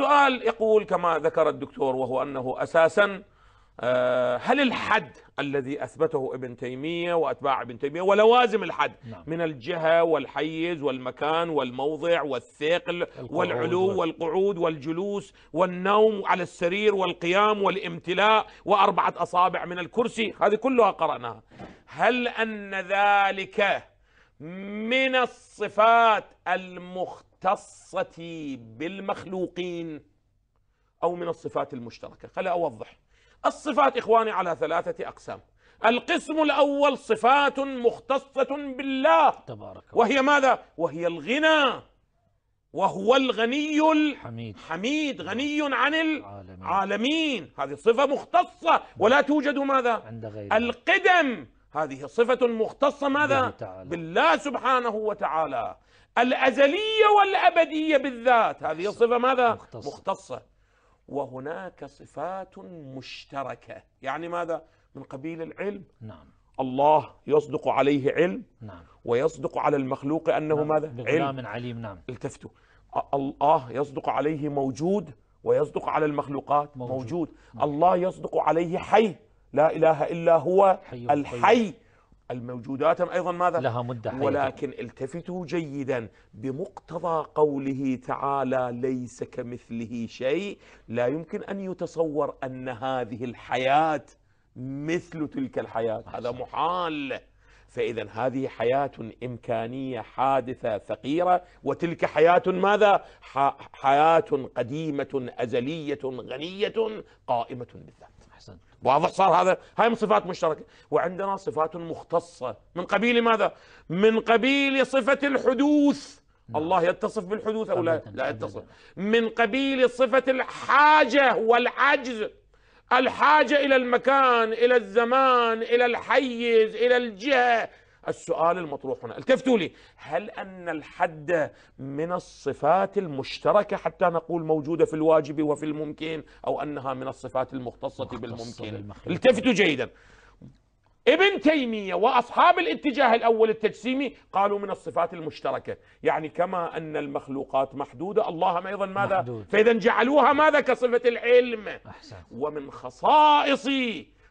السؤال يقول كما ذكر الدكتور وهو أنه أساسا آه، هل الحد الذي أثبته ابن تيمية وأتباع ابن تيمية ولوازم الحد نعم. من الجهة والحيز والمكان والموضع والثقل والعلو والقعود والجلوس والنوم على السرير والقيام والامتلاء وأربعة أصابع من الكرسي هذه كلها قرأناها هل أن ذلك من الصفات المختلفة المختصة بالمخلوقين أو من الصفات المشتركة خلي أوضح الصفات إخواني على ثلاثة أقسام القسم الأول صفات مختصة بالله تبارك وهي ماذا؟ وهي الغنى وهو الغني الحميد حميد غني عن العالمين, العالمين. هذه صفة مختصة ولا توجد ماذا؟ عند غيره القدم هذه صفة مختصة ماذا؟ بالله سبحانه وتعالى الأزلية والأبدية بالذات هذه الصفة ماذا؟ مختصة, مختصة. وهناك صفات مشتركة يعني ماذا؟ من قبيل العلم نعم الله يصدق عليه علم نعم ويصدق على المخلوق أنه نعم. ماذا؟ علم عليم نعم التفتوا الله يصدق عليه موجود ويصدق على المخلوقات موجود, موجود. نعم. الله يصدق عليه حي لا إله إلا هو الحي الموجودات أيضا ماذا لها مدة حياتي. ولكن التفتوا جيدا بمقتضى قوله تعالى ليس كمثله شيء لا يمكن أن يتصور أن هذه الحياة مثل تلك الحياة هذا محال فإذا هذه حياة إمكانية حادثة فقيرة وتلك حياة ماذا؟ حياة قديمة أزلية غنية قائمة بالذات احسنت واضح صار هذا هاي من صفات مشتركة وعندنا صفات مختصة من قبيل ماذا من قبيل صفة الحدوث نعم. الله يتصف بالحدوث أو لا, لا يتصف من قبيل صفة الحاجة والعجز الحاجة إلى المكان إلى الزمان إلى الحيز إلى الجهة السؤال المطروح هنا التفتوا لي هل أن الحد من الصفات المشتركة حتى نقول موجودة في الواجب وفي الممكن أو أنها من الصفات المختصة بالممكن التفتوا جيدا ابن تيمية وأصحاب الاتجاه الأول التجسيمي قالوا من الصفات المشتركة يعني كما أن المخلوقات محدودة اللهم أيضا ماذا محدود. فإذا جعلوها ماذا كصفة العلم أحسن. ومن خصائص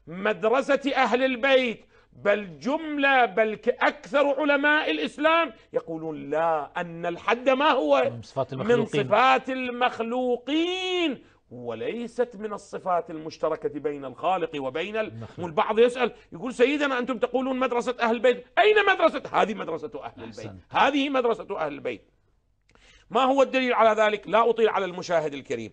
مدرسة أهل البيت بل جملة بل أكثر علماء الإسلام يقولون لا أن الحد ما هو من صفات المخلوقين, من صفات المخلوقين وليست من الصفات المشتركة بين الخالق وبين المخلوق. البعض يسأل يقول سيدنا أنتم تقولون مدرسة أهل البيت أين مدرسة هذه مدرسة أهل البيت هذه مدرسة أهل البيت ما هو الدليل على ذلك لا أطيل على المشاهد الكريم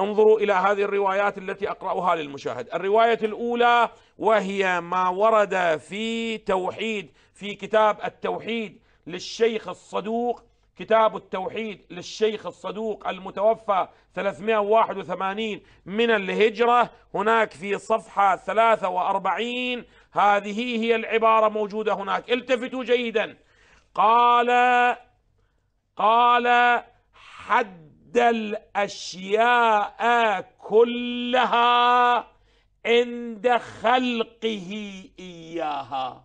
انظروا إلى هذه الروايات التي أقرأها للمشاهد الرواية الأولى وهي ما ورد في توحيد في كتاب التوحيد للشيخ الصدوق كتاب التوحيد للشيخ الصدوق المتوفى 381 من الهجرة هناك في صفحة 43 هذه هي العبارة موجودة هناك التفتوا جيدا قال قال حد عد الاشياء كلها عند خلقه اياها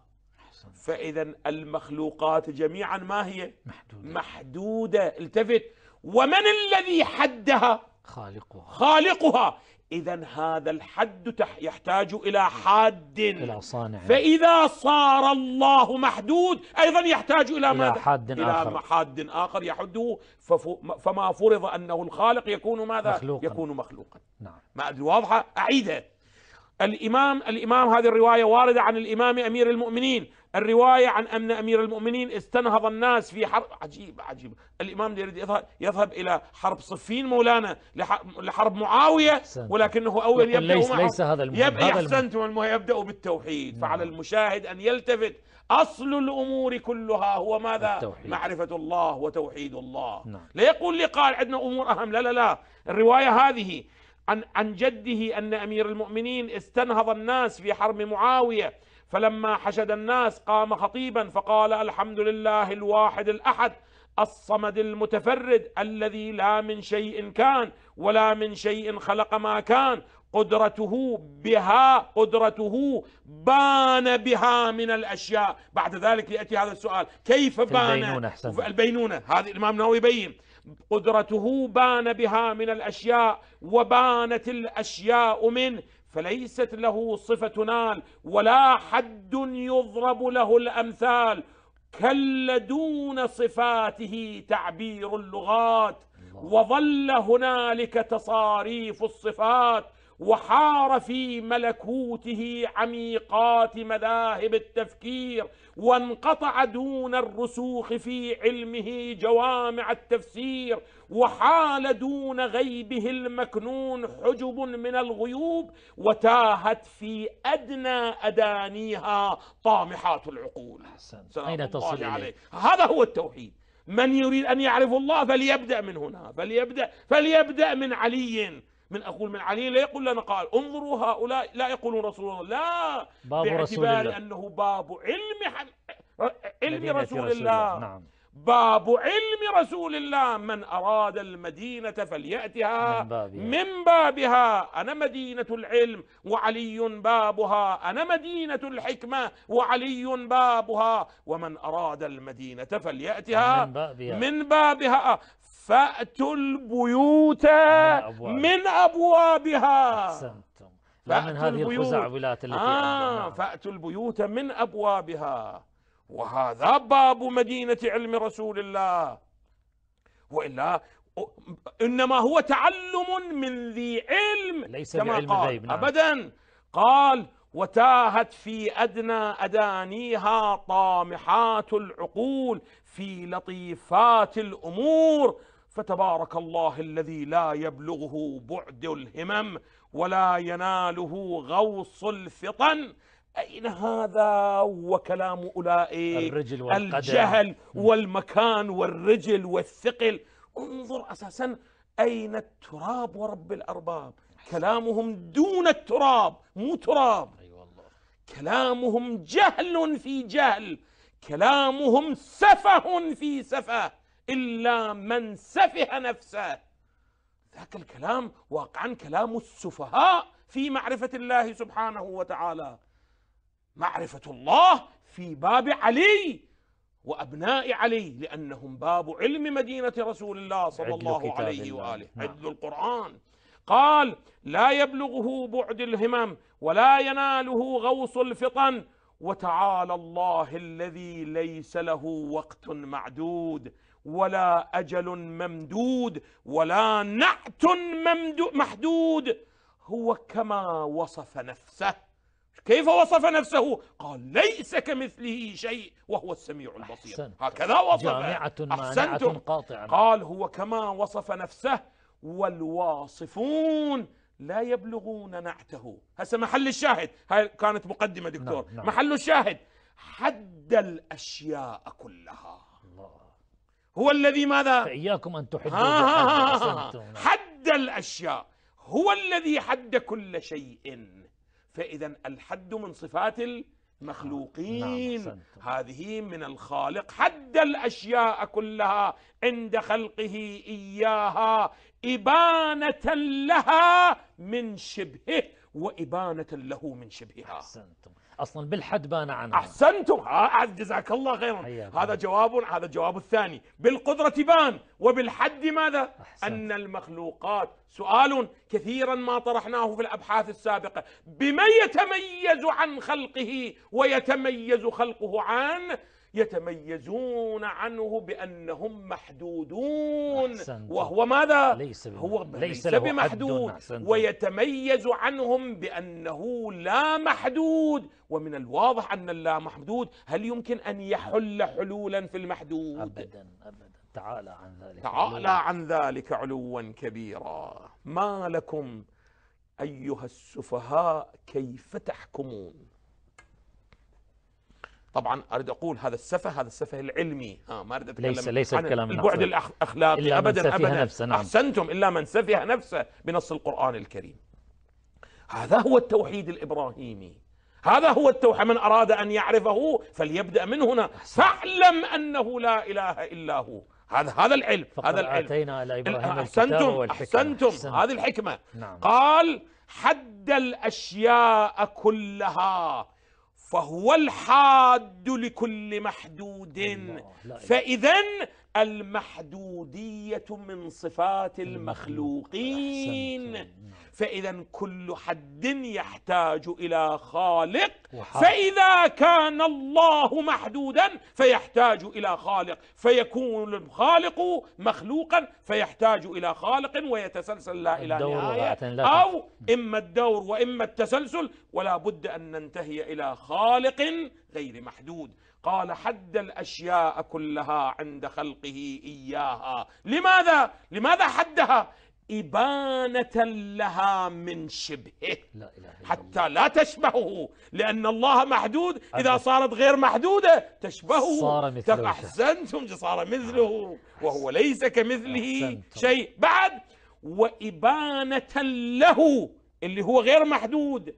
فاذا المخلوقات جميعا ما هي محدودة. محدوده التفت ومن الذي حدها خالقها خالقها إذا هذا الحد يحتاج إلى حاد إلى صانع فإذا صار الله محدود أيضا يحتاج إلى, إلى حد إلى آخر حد آخر يحده فما فرض أنه الخالق يكون ماذا؟ مخلوقا. يكون مخلوقا نعم ما أدري واضحة أعيدها الإمام الإمام هذه الرواية واردة عن الإمام أمير المؤمنين الرواية عن أن أمير المؤمنين استنهض الناس في حرب عجيب عجيب الإمام يريد يذهب يذهب إلى حرب صفين مولانا لحرب معاوية ولكنه أول يبدأ ليس, ليس هذا يبدأ أحسنتم يبدأ بالتوحيد نعم. فعلى المشاهد أن يلتفت أصل الأمور كلها هو ماذا التوحيد. معرفة الله وتوحيد الله نعم. لا يقول لي قال عندنا أمور أهم لا لا لا الرواية هذه عن عن جده أن أمير المؤمنين استنهض الناس في حرب معاوية فلما حشد الناس قام خطيبا فقال الحمد لله الواحد الأحد الصمد المتفرد الذي لا من شيء كان ولا من شيء خلق ما كان قدرته بها قدرته بان بها من الأشياء بعد ذلك يأتي هذا السؤال كيف بان البينونة, البينونة هذه الإمام ناوي يبين قدرته بان بها من الأشياء وبانت الأشياء منه فليست له صفة نال ولا حد يضرب له الأمثال كل دون صفاته تعبير اللغات وظل هنالك تصاريف الصفات وحار في ملكوته عميقات مذاهب التفكير وانقطع دون الرسوخ في علمه جوامع التفسير وحال دون غيبه المكنون حجب من الغيوب وتاهت في أدنى أدانيها طامحات العقول أين تصل عليه هذا هو التوحيد من يريد أن يعرف الله فليبدأ من هنا فليبدأ, فليبدأ من علي من أقول من علي لا يقول لنا قال انظروا هؤلاء لا يقولون رسول الله لا باب باعتبار الله. أنه باب علم علم رسول, رسول الله, الله. نعم. باب علم رسول الله من أراد المدينة فليأتها من بابها, من بابها أنا مدينة العلم وعلي بابها أنا مدينة الحكمة وعلي بابها ومن أراد المدينة فليأتها من بابها, من بابها فأتوا البيوت من أبوابها أحسنتم لا من هذه الخزعبلات التي آه نعم. فأتوا البيوت من أبوابها وهذا باب مدينة علم رسول الله وإلا إنما هو تعلم من ذي علم ليس كما بعلم قال نعم. أبدا قال وتاهت في أدنى أدانيها طامحات العقول في لطيفات الأمور فتبارك الله الذي لا يبلغه بعد الهمم ولا يناله غوص الفطن أين هذا وكلام أولئك الرجل الجهل والمكان والرجل والثقل انظر أساسا أين التراب ورب الأرباب كلامهم دون التراب مو تراب كلامهم جهل في جهل كلامهم سفه في سفه إلا من سفه نفسه ذاك الكلام واقعا كلام السفهاء في معرفة الله سبحانه وتعالى معرفة الله في باب علي وأبناء علي لأنهم باب علم مدينة رسول الله صلى الله عليه وآله نعم. عدل القرآن قال لا يبلغه بعد الهمم ولا يناله غوص الفطن وتعالى الله الذي ليس له وقت معدود ولا أجل ممدود ولا نعت محدود هو كما وصف نفسه كيف وصف نفسه قال ليس كمثله شيء وهو السميع البصير أحسنت. هكذا وصف جامعة أحسنتم قاطعة قال هو كما وصف نفسه والواصفون لا يبلغون نعته هسه محل الشاهد هاي كانت مقدمة نعم، دكتور نعم. نعم. محل الشاهد حد الأشياء كلها الله. هو الذي ماذا فإياكم أن تحدوا آه حد, حد الأشياء هو الذي حد كل شيء فإذا الحد من صفات مخلوقين نعم هذه من الخالق حد الاشياء كلها عند خلقه اياها ابانه لها من شبهه وابانه له من شبهها احسنتم أصلا بالحد بان عنها أحسنتم آه، جزاك الله خيرا هذا جواب هذا الجواب الثاني بالقدرة بان وبالحد ماذا أحسنت. أن المخلوقات سؤال كثيرا ما طرحناه في الأبحاث السابقة بما يتميز عن خلقه ويتميز خلقه عن يتميزون عنه بأنهم محدودون أحسنت. وهو ماذا؟ ليس بم... هو ليس, ليس بمحدود ويتميز عنهم بأنه لا محدود ومن الواضح أن اللا محدود هل يمكن أن يحل حلولا في المحدود؟ أبدا أبدا تعالى عن ذلك تعالى عن ذلك علوا كبيرا ما لكم أيها السفهاء كيف تحكمون طبعا اريد اقول هذا السفه هذا السفه العلمي ها ما اريد اتكلم ليس ليس عن الكلام البعد الاخلاقي إلا ابدا من ابدا نفسه نعم. احسنتم الا من سفه نفسه بنص القران الكريم هذا هو التوحيد الابراهيمي هذا هو التوحيد من اراد ان يعرفه فليبدا من هنا فاعلم انه لا اله الا هو هذا هذا العلم هذا العلم اتينا الى ابراهيم احسنتم احسنتم هذه الحكمه نعم. قال حد الاشياء كلها فهو الحاد لكل محدود فإذا المحدودية من صفات المخلوقين نعم. فإذا كل حد يحتاج إلى خالق فإذا كان الله محدودا فيحتاج إلى خالق فيكون الخالق مخلوقا فيحتاج إلى خالق ويتسلسل لا إلى نهاية أو إما الدور وإما التسلسل ولا بد أن ننتهي إلى خالق غير محدود قال حد الاشياء كلها عند خلقه اياها لماذا لماذا حدها إبانة لها من شبهه لا إله إلا حتى الله. لا تشبهه لأن الله محدود إذا صارت غير محدودة تشبهه صار مثله أحسنتم صار مثله وهو ليس كمثله أحسنتم. شيء بعد وإبانة له اللي هو غير محدود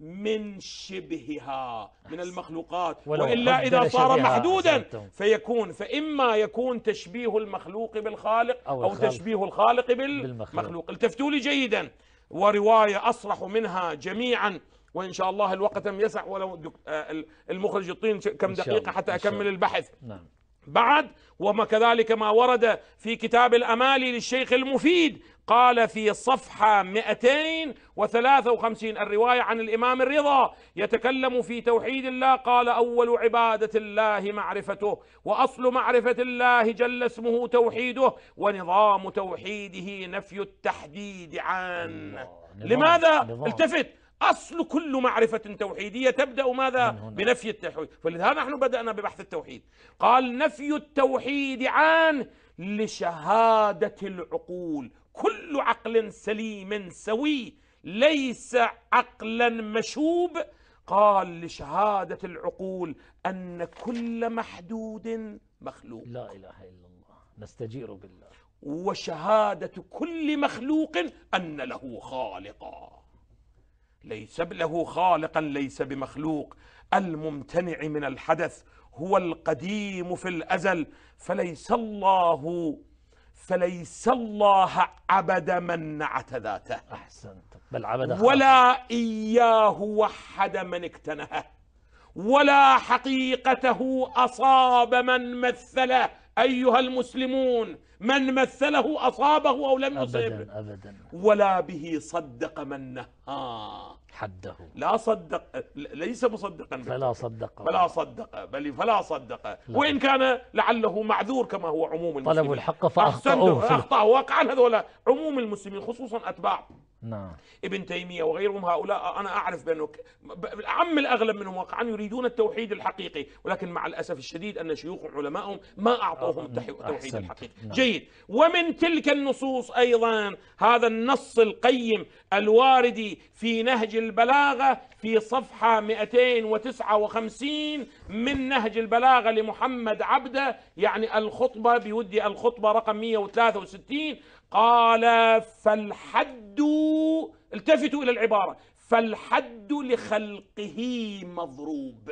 من شبهها من المخلوقات وإلا إذا صار محدودا فيكون فإما يكون تشبيه المخلوق بالخالق أو, أو تشبيه الخالق بالمخلوق, التفتوا لي جيدا ورواية أصرح منها جميعا وإن شاء الله الوقت لم يسع ولو آه، المخرج يعطيني كم دقيقة حتى أكمل البحث نعم بعد كذلك ما ورد في كتاب الأمالي للشيخ المفيد قال في صفحة 253 الرواية عن الإمام الرضا يتكلم في توحيد الله قال أول عبادة الله معرفته وأصل معرفة الله جل اسمه توحيده ونظام توحيده نفي التحديد عنه لماذا؟ التفت أصل كل معرفة توحيدية تبدأ ماذا بنفي التوحيد فلذا نحن بدأنا ببحث التوحيد قال نفي التوحيد عن لشهادة العقول كل عقل سليم سوي ليس عقلا مشوب قال لشهادة العقول أن كل محدود مخلوق لا إله إلا الله نستجير بالله وشهادة كل مخلوق أن له خالقاً ليس له خالقا ليس بمخلوق الممتنع من الحدث هو القديم في الأزل فليس الله فليس الله عبد من نعت ذاته أحسنت بل عبد ولا إياه وحد من اكتنهه ولا حقيقته أصاب من مثله أيها المسلمون من مثله أصابه أو لم يصيبه أبدا أبدا ولا به صدق من نهاه حده لا صدق ليس مصدقا فلا صدق فلا صدق بل فلا صدق لا. وإن كان لعله معذور كما هو عموم المسلمين طلبوا الحق فأخطأوا أخطأوا واقعا هذولا عموم المسلمين خصوصا أتباع نعم ابن تيمية وغيرهم هؤلاء أنا أعرف بأنه عم الأغلب منهم واقعا يريدون التوحيد الحقيقي ولكن مع الأسف الشديد أن شيوخهم علمائهم ما أعطوهم التوحيد الحقيقي نعم. جيد ومن تلك النصوص أيضا هذا النص القيم الواردي في نهج البلاغة في صفحة 259 من نهج البلاغة لمحمد عبده يعني الخطبة بودي الخطبة رقم 163 قال فالحد التفتوا إلى العبارة فالحد لخلقه مضروب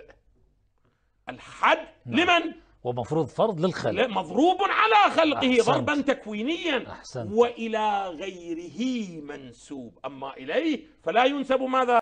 الحد نعم. لمن؟ ومفروض فرض للخلق مضروب على خلقه أحسنت. ضربا تكوينيا أحسنت. وإلى غيره منسوب أما إليه فلا ينسب ماذا؟